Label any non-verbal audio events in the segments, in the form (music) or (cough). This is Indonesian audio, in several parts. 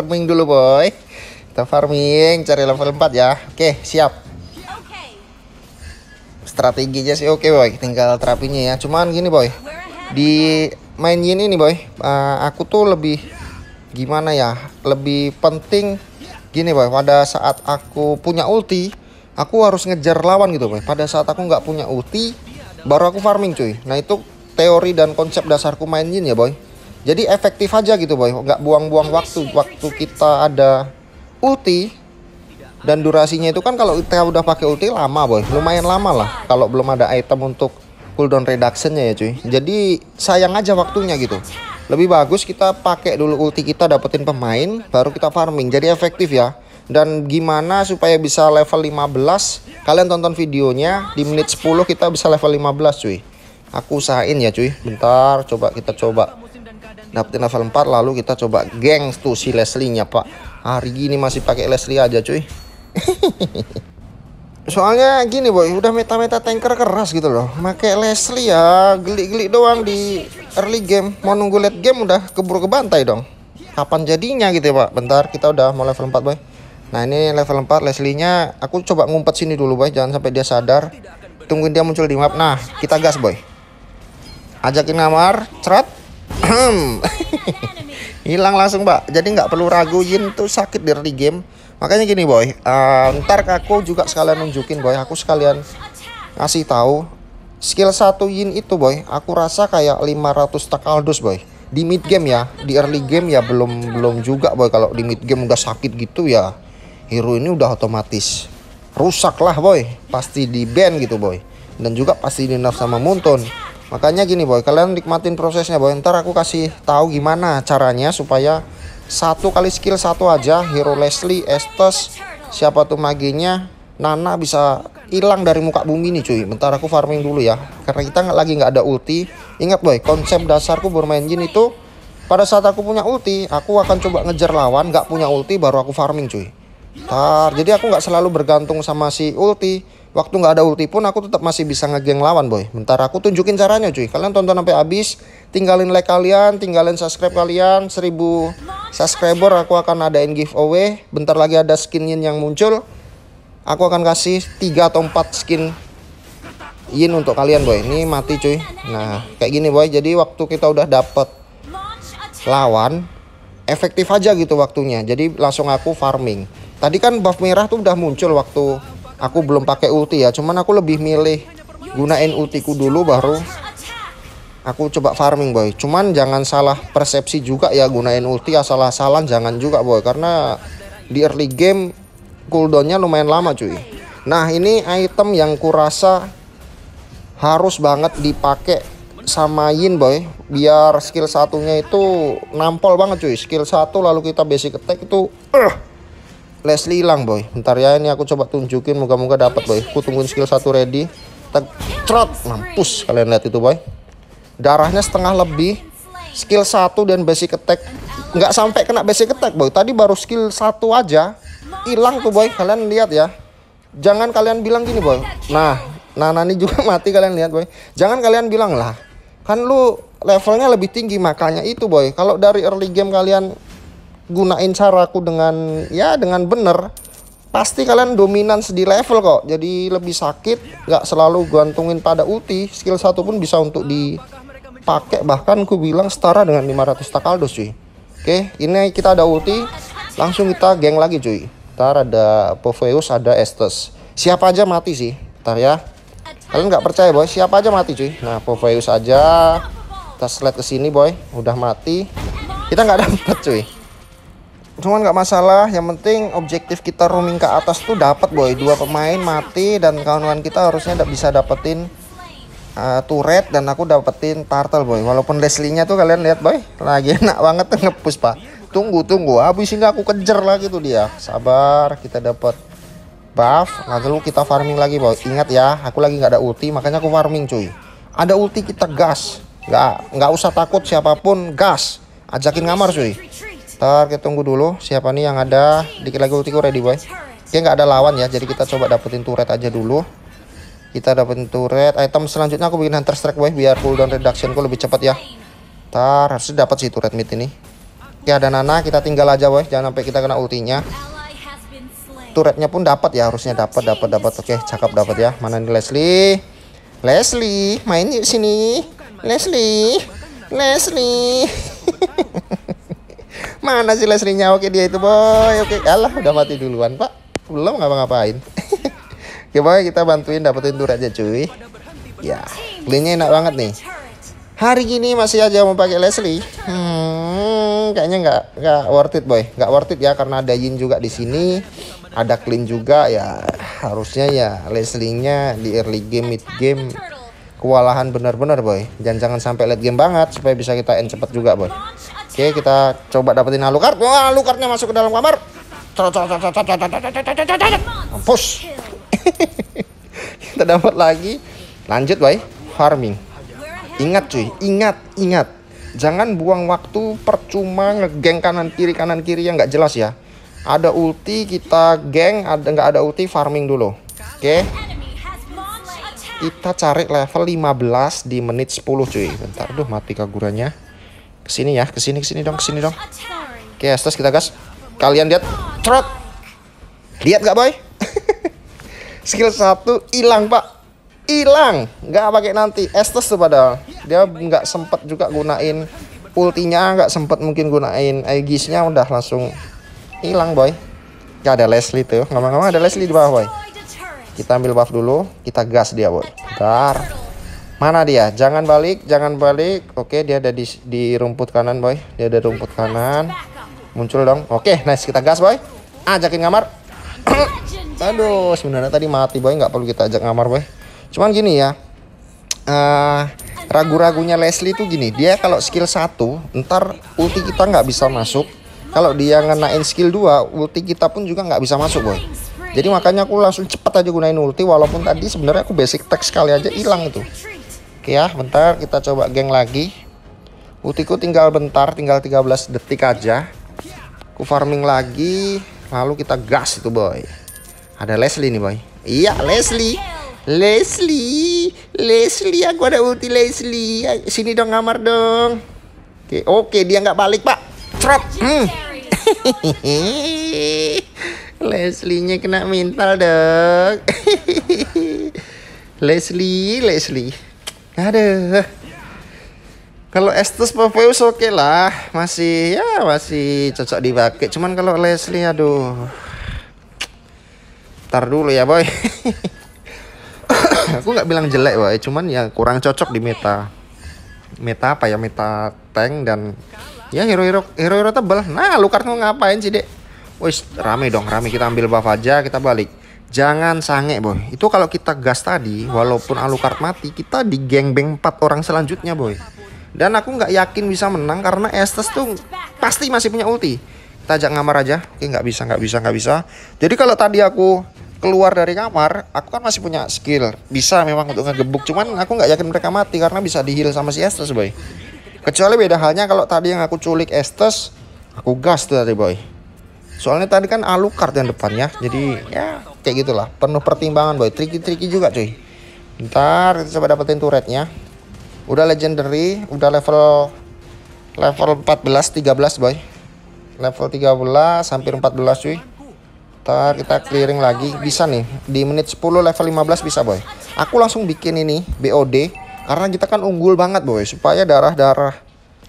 farming dulu boy kita farming cari level 4 ya oke siap strateginya sih oke boy tinggal terapinya ya cuman gini boy di main gini ini boy eh, aku tuh lebih gimana ya lebih penting gini boy pada saat aku punya ulti aku harus ngejar lawan gitu boy pada saat aku nggak punya ulti baru aku farming cuy nah itu teori dan konsep dasarku main gini ya boy jadi efektif aja gitu boy nggak buang-buang waktu waktu kita ada ulti dan durasinya itu kan kalau kita udah pakai ulti lama boy lumayan lama lah kalau belum ada item untuk cooldown reductionnya ya cuy jadi sayang aja waktunya gitu lebih bagus kita pakai dulu ulti kita dapetin pemain baru kita farming jadi efektif ya dan gimana supaya bisa level 15 kalian tonton videonya di menit 10 kita bisa level 15 cuy aku usahain ya cuy bentar coba kita coba dapetin level 4 lalu kita coba geng tuh si Leslie nya pak hari ini masih pakai Leslie aja cuy (laughs) soalnya gini boy udah meta-meta tanker keras gitu loh make Leslie ya geli-geli doang di early game mau nunggu late game udah keburu ke bantai dong kapan jadinya gitu ya pak bentar kita udah mau level 4 boy nah ini level 4 Leslie nya aku coba ngumpet sini dulu boy jangan sampai dia sadar tungguin dia muncul di map nah kita gas boy ajakin ngamar cerat (laughs) hilang langsung mbak jadi nggak perlu ragu Yin tuh sakit dari game makanya gini boy uh, ntar aku juga sekalian nunjukin boy aku sekalian ngasih tahu skill satu Yin itu boy aku rasa kayak 500 takaldus boy di mid game ya di early game ya belum belum juga boy kalau di mid game udah sakit gitu ya hero ini udah otomatis rusak lah boy pasti di ban gitu boy dan juga pasti di nerf sama Muntun makanya gini boy kalian nikmatin prosesnya boy ntar aku kasih tahu gimana caranya supaya satu kali skill satu aja hero Leslie Estes siapa tuh maginya Nana bisa hilang dari muka bumi nih cuy bentar aku farming dulu ya karena kita lagi nggak ada ulti ingat boy konsep dasarku bermain jin itu pada saat aku punya ulti aku akan coba ngejar lawan nggak punya ulti baru aku farming cuy Tar, jadi aku nggak selalu bergantung sama si ulti waktu nggak ada ulti pun aku tetap masih bisa ngegeng lawan boy bentar aku tunjukin caranya cuy kalian tonton sampai habis tinggalin like kalian tinggalin subscribe kalian 1000 subscriber aku akan adain giveaway bentar lagi ada skin Yin yang muncul aku akan kasih 3 atau 4 skin Yin untuk kalian boy ini mati cuy nah kayak gini boy jadi waktu kita udah dapet lawan efektif aja gitu waktunya jadi langsung aku farming tadi kan buff merah tuh udah muncul waktu aku belum pakai ulti ya cuman aku lebih milih gunain ultiku dulu baru aku coba farming boy cuman jangan salah persepsi juga ya gunain ulti asal-asalan jangan juga boy karena di early game cooldownnya lumayan lama cuy nah ini item yang kurasa harus banget dipakai sama Yin boy biar skill satunya itu nampol banget cuy skill satu lalu kita basic attack itu uh, Leslie hilang boy bentar ya ini aku coba tunjukin moga-moga dapat boy aku tungguin skill satu ready tak trot mampus kalian lihat itu boy darahnya setengah lebih skill satu dan basic attack nggak sampai kena basic attack boy tadi baru skill satu aja hilang tuh boy kalian lihat ya jangan kalian bilang gini boy nah nani juga (laughs) mati kalian lihat boy jangan kalian bilang lah kan lu levelnya lebih tinggi makanya itu boy kalau dari early game kalian gunain caraku dengan ya dengan bener pasti kalian dominan di level kok jadi lebih sakit nggak selalu gantungin pada ulti skill satu pun bisa untuk dipakai bahkan ku bilang setara dengan 500 takaldos cuy oke ini kita ada ulti langsung kita geng lagi cuy ntar ada Poveus ada Estes siapa aja mati sih ntar ya kalian nggak percaya boy siapa aja mati cuy nah Poveus aja kita slide ke sini boy udah mati kita nggak (laughs) dapet cuy cuman nggak masalah yang penting objektif kita roaming ke atas tuh dapat boy dua pemain mati dan kawan-kawan kita harusnya bisa dapetin uh, turret dan aku dapetin turtle boy walaupun Leslie-nya tuh kalian lihat boy lagi (laughs) enak banget ngepus pak tunggu tunggu habis ini aku kejar lagi tuh dia sabar kita dapat buff lalu kita farming lagi boy ingat ya aku lagi nggak ada ulti makanya aku farming cuy ada ulti kita gas nggak nggak usah takut siapapun gas ajakin ngamar cuy Bentar kita tunggu dulu siapa nih yang ada. Dikit lagi ultiku ready boy. Dia nggak ada lawan ya, jadi kita coba dapetin turret aja dulu. Kita dapetin turret. Item selanjutnya aku bikin Hunter Strike boy biar cooldown reductionku lebih cepat ya. Ntar harus dapat sih turret mid ini. Oke ada Nana, kita tinggal aja boy, jangan sampai kita kena ultinya. Turretnya pun dapat ya, harusnya dapat, dapat, dapat. Oke, cakep dapat ya. Mana nih Leslie? Leslie, main yuk sini. Leslie, Leslie. (laughs) Mana sih Leslie oke dia itu boy Oke kalah udah mati duluan pak Belum ngapa-ngapain (laughs) Oke, boy, kita bantuin dapetin tur aja cuy Ya Cleannya enak banget nih Hari gini masih aja mau pakai Leslie hmm, Kayaknya nggak nggak worth it boy nggak worth it ya karena ada Yin juga di sini Ada clean juga ya Harusnya ya Leslie nya di early game mid game kewalahan benar-benar boy Jangan jangan sampai late game banget supaya bisa kita end cepat juga boy Oke, kita coba dapetin Alucard. Wah, Alucardnya masuk ke dalam kamar. Push. kita dapat lagi. Lanjut, Bay. Farming. Ingat cuy, ingat, ingat. Jangan buang waktu percuma ngegeng kanan kiri kanan kiri yang nggak jelas ya. Ada ulti kita geng, ada nggak ada ulti farming dulu. Oke. Okay kita cari level 15 di menit 10 cuy bentar duh mati kagurannya Kesini ya, kesini, kesini dong, kesini dong. Oke, okay, kita gas. Kalian lihat, trot. Lihat gak boy? (laughs) Skill satu hilang pak, hilang. Gak pakai nanti. Estes tuh padahal dia nggak sempet juga gunain ultinya, nggak sempet mungkin gunain Aegisnya udah langsung hilang boy. Gak ada Leslie tuh. Ngomong-ngomong ada Leslie di bawah boy. Kita ambil buff dulu, kita gas dia boy. Bentar. Mana dia? Jangan balik, jangan balik. Oke, dia ada di, di rumput kanan, boy. Dia ada rumput kanan. Muncul dong. Oke, nice. Kita gas, boy. Ajakin ngamar. (coughs) Aduh, sebenarnya tadi mati, boy. Nggak perlu kita ajak ngamar, boy. Cuman gini ya. Uh, ragu-ragunya Leslie tuh gini. Dia kalau skill 1, ntar ulti kita nggak bisa masuk. Kalau dia ngenain skill 2, ulti kita pun juga nggak bisa masuk, boy. Jadi makanya aku langsung cepat aja gunain ulti walaupun tadi sebenarnya aku basic tech sekali aja hilang itu. Oke ya, bentar kita coba geng lagi. Utiku tinggal bentar, tinggal 13 detik aja. Ku farming lagi, lalu kita gas itu boy. Ada Leslie nih boy. Iya Leslie. Leslie, Leslie aku ada ulti Leslie. Sini dong ngamar dong. Oke, oke dia nggak balik pak. Trap. Hmm. (laughs) Leslie-nya kena mental dong. (laughs) Leslie, Leslie. Ada. Kalau Estus Popeus oke okay lah, masih ya masih cocok dipakai. Cuman kalau Leslie aduh. Tar dulu ya, boy. Aku nggak bilang jelek, boy. Cuman ya kurang cocok di meta. Meta apa ya? Meta tank dan ya hero-hero hero-hero tebel, Nah, kartu ngapain sih, Dek? Wis, rame dong, rame kita ambil buff aja, kita balik. Jangan sange boy. Itu kalau kita gas tadi, walaupun Alucard mati, kita di geng-beng 4 orang selanjutnya boy. Dan aku nggak yakin bisa menang karena Estes tuh pasti masih punya ulti. Kita ajak ngamar aja. Oke nggak bisa nggak bisa nggak bisa. Jadi kalau tadi aku keluar dari kamar, aku kan masih punya skill. Bisa memang untuk ngegebuk, cuman aku nggak yakin mereka mati karena bisa dihil sama si Estes boy. Kecuali beda halnya kalau tadi yang aku culik Estes, aku gas tuh tadi boy soalnya tadi kan alukart yang depannya jadi ya kayak gitulah penuh pertimbangan boy tricky-tricky juga cuy ntar kita coba dapetin turretnya udah legendary udah level level 14 13 boy level 13 hampir 14 cuy ntar kita clearing lagi bisa nih di menit 10 level 15 bisa boy aku langsung bikin ini BOD karena kita kan unggul banget boy supaya darah-darah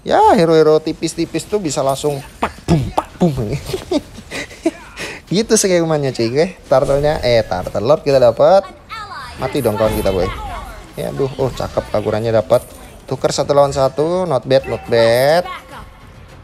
ya hero-hero tipis-tipis tuh bisa langsung pak bum pak bum (laughs) gitu. Gitu skemanya cuy, gue. Turtle-nya eh turtle lord kita dapat. Mati dong kawan kita, boy. Ya aduh, oh cakep kagurannya dapat. Tuker satu lawan satu, not bad, not bad.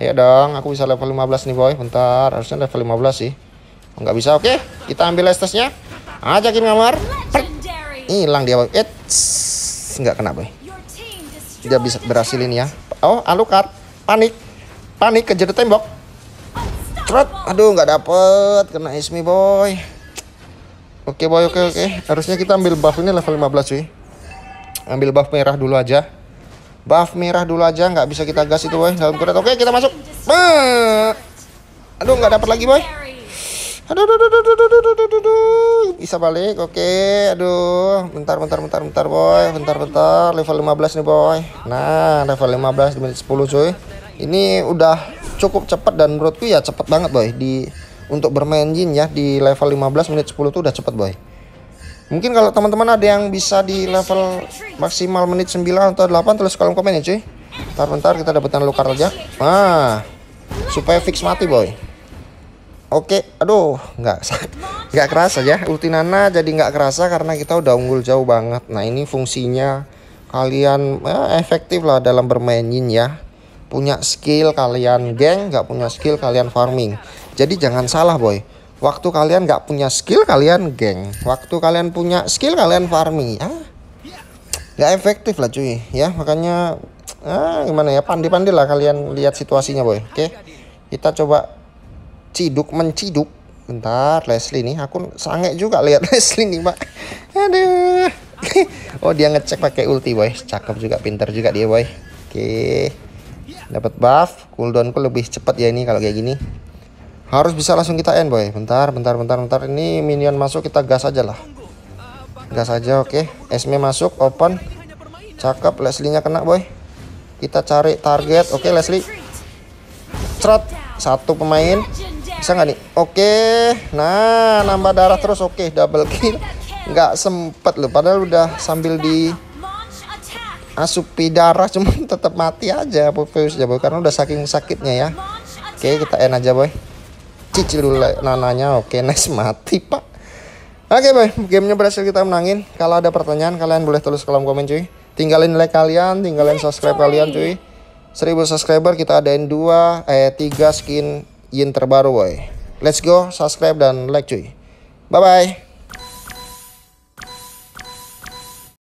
Ayo dong, aku bisa level 15 nih boy. Bentar, harusnya level 15 sih. Enggak oh, nggak bisa, oke. Kita ambil estesnya. Ajakin ngamar. Hilang dia boy. Eits, nggak kena boy. Dia bisa berhasil ini ya. Oh, alukat. Panik. Panik kejar tembok. Trot, aduh nggak dapet, kena Ismi boy. Oke okay, boy, oke okay, oke. Okay. Harusnya kita ambil buff ini level 15 cuy. Ambil buff merah dulu aja. Buff merah dulu aja, nggak bisa kita gas itu boy. Dalam Oke oke kita masuk. Aduh nggak dapet lagi boy. Aduh, aduh, aduh, aduh, aduh, aduh, aduh, aduh, bisa balik, oke, okay. aduh, bentar, bentar, bentar, bentar, boy, bentar, bentar, level 15 nih, boy, nah, level 15 di menit 10, cuy, ini udah cukup cepat dan menurutku ya cepat banget boy di untuk bermain Jin ya di level 15 menit 10 tuh udah cepat boy mungkin kalau teman-teman ada yang bisa di level maksimal menit 9 atau 8 tulis kolom komen ya cuy bentar bentar kita dapatkan luka ya. aja nah supaya fix mati boy oke aduh nggak (laughs) nggak kerasa ya ulti nana jadi nggak kerasa karena kita udah unggul jauh banget nah ini fungsinya kalian eh, efektif lah dalam bermain Jin ya punya skill kalian geng, nggak punya skill kalian farming. Jadi jangan salah boy. Waktu kalian nggak punya skill kalian geng, waktu kalian punya skill kalian farming ya. Nggak efektif lah cuy ya makanya ah, gimana ya pandi-pandi lah kalian lihat situasinya boy. Oke kita coba ciduk menciduk. Bentar Leslie nih aku sange juga lihat (laughs) Leslie nih pak. Aduh. (laughs) oh dia ngecek pakai ulti boy. Cakep juga pinter juga dia boy. Oke. Okay dapat buff cooldownku lebih cepat ya ini kalau kayak gini harus bisa langsung kita end boy bentar bentar bentar bentar ini minion masuk kita gas aja lah gas aja oke okay. Esme masuk open cakep Leslie nya kena boy kita cari target oke okay, Leslie cerat satu pemain bisa nggak nih oke okay. nah nambah darah terus oke okay, double kill nggak sempet loh padahal udah sambil di asupi darah (laughs) cuman tetap mati aja Popeyes ya boy karena udah saking sakitnya ya oke kita end aja boy cicil dulu nananya oke (laughs) nice mati pak oke boy gamenya berhasil kita menangin kalau ada pertanyaan kalian boleh tulis kolom komen cuy tinggalin like kalian tinggalin subscribe kalian cuy 1000 subscriber kita adain 2 eh 3 skin yin terbaru boy let's go subscribe dan like cuy bye bye